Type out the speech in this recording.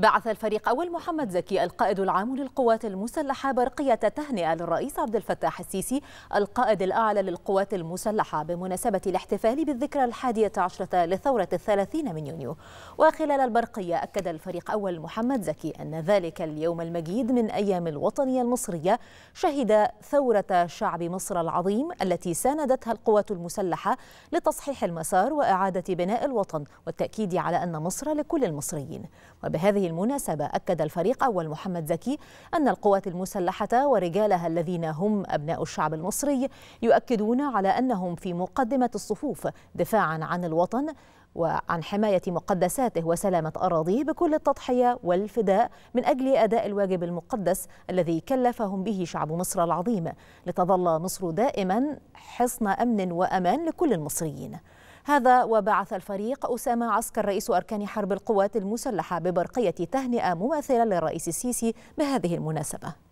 بعث الفريق أول محمد زكي القائد العام للقوات المسلحة برقية تهنئة للرئيس عبد الفتاح السيسي القائد الأعلى للقوات المسلحة بمناسبة الاحتفال بالذكرى الحادية عشرة لثورة الثلاثين من يونيو وخلال البرقية أكد الفريق أول محمد زكي أن ذلك اليوم المجيد من أيام الوطنية المصرية شهد ثورة شعب مصر العظيم التي ساندتها القوات المسلحة لتصحيح المسار وإعادة بناء الوطن والتأكيد على أن مصر لكل المصريين وبهذه المناسبة أكد الفريق أول محمد زكي أن القوات المسلحة ورجالها الذين هم أبناء الشعب المصري يؤكدون على أنهم في مقدمة الصفوف دفاعا عن الوطن وعن حماية مقدساته وسلامة أراضيه بكل التضحية والفداء من أجل أداء الواجب المقدس الذي كلفهم به شعب مصر العظيم لتظل مصر دائما حصن أمن وأمان لكل المصريين هذا وبعث الفريق أسامة عسكر رئيس أركان حرب القوات المسلحة ببرقية تهنئة مماثلة للرئيس السيسي بهذه المناسبة